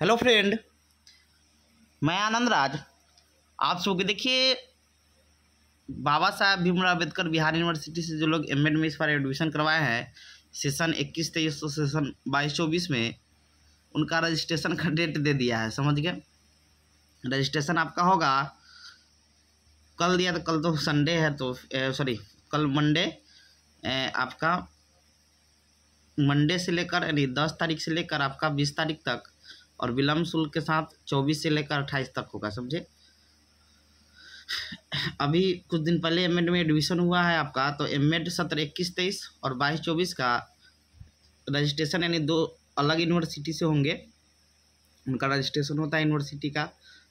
hello friend मैं आनंद राज आप सबके देखिए बाबा साहब भीमराव अम्बेडकर बिहार यूनिवर्सिटी से जो लोग एम एड में इस बार एडमिशन करवाए हैं सेशन इक्कीस तेईस और तो सेशन बाईस चौबीस में उनका रजिस्ट्रेशन का डेट दे दिया है समझ गए रजिस्ट्रेशन आपका होगा कल दिया तो कल तो संडे है तो सॉरी कल मंडे आपका मंडे से लेकर यानी दस तारीख से लेकर आपका बीस तारीख तक और विलम्ब शुल्क के साथ चौबीस से लेकर अट्ठाईस तक होगा समझे अभी कुछ दिन पहले एम में एडमिशन हुआ है आपका तो एम एड सत्र इक्कीस तेईस और बाईस चौबीस का रजिस्ट्रेशन यानी दो अलग यूनिवर्सिटी से होंगे उनका रजिस्ट्रेशन होता है यूनिवर्सिटी का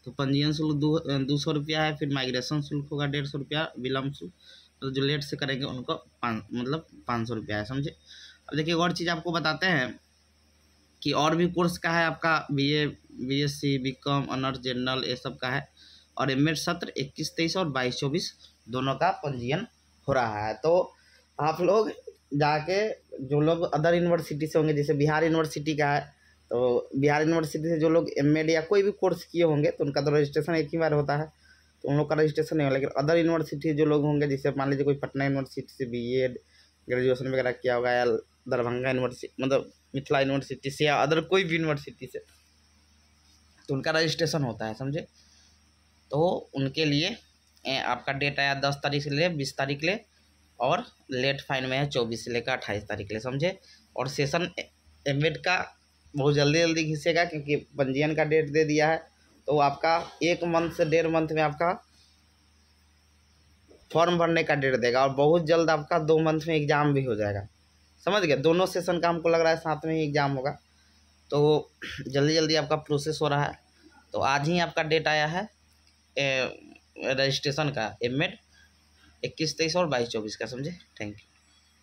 तो पंजीयन शुल्क दो सौ रुपया है फिर माइग्रेशन शुल्क होगा डेढ़ सौ रुपया विलम्ब शुल्क तो जो लेट से करेंगे उनको पाँच मतलब पाँच सौ रुपया है समझे अब देखिए और चीज़ आपको बताते हैं कि और भी कोर्स का है आपका B A B S C B com honours general ये सब का है और एम एड सत्र इक्कीस तेईस और बाईस चौबीस दोनों का पंजीयन हो रहा है तो आप लोग जाके जो लोग अदर यूनिवर्सिटी से होंगे जैसे बिहार यूनिवर्सिटी का है तो बिहार यूनिवर्सिटी से जो लोग एम या कोई भी कोर्स किए होंगे तो उनका तो रजिस्ट्रेशन एक ही बार होता है तो उन लोग का रजिस्ट्रेशन नहीं होगा लेकिन अदर यूनिवर्सिटी जो लोग होंगे जैसे मान लीजिए कोई पटना यूनिवर्सिटी से बी एड ग्रेजुएशन वगैरह किया होगा या दरभंगा यूनिवर्सिटी मतलब मिथिला यूनिवर्सिटी से या अदर कोई भी यूनिवर्सिटी से तो उनका रजिस्ट्रेशन होता है समझे तो उनके लिए आपका डेट आया दस तारीख से ले बीस तारीख ले और लेट फाइन में है चौबीस से लेकर अट्ठाईस तारीख ले समझे और सेशन एमवेड का बहुत जल्दी जल्दी घिसेगा क्योंकि पंजीयन का डेट दे दिया है तो आपका एक मंथ से डेढ़ मंथ में आपका फॉर्म भरने का डेट देगा और बहुत जल्द आपका दो मंथ में एग्ज़ाम भी हो जाएगा समझ गया दोनों सेशन का हमको लग रहा है साथ में ही एग्ज़ाम होगा तो जल्दी जल्दी आपका प्रोसेस हो रहा है तो आज ही आपका डेट आया है रजिस्ट्रेशन का एम एड इक्कीस तेईस और बाईस चौबीस का समझे थैंक यू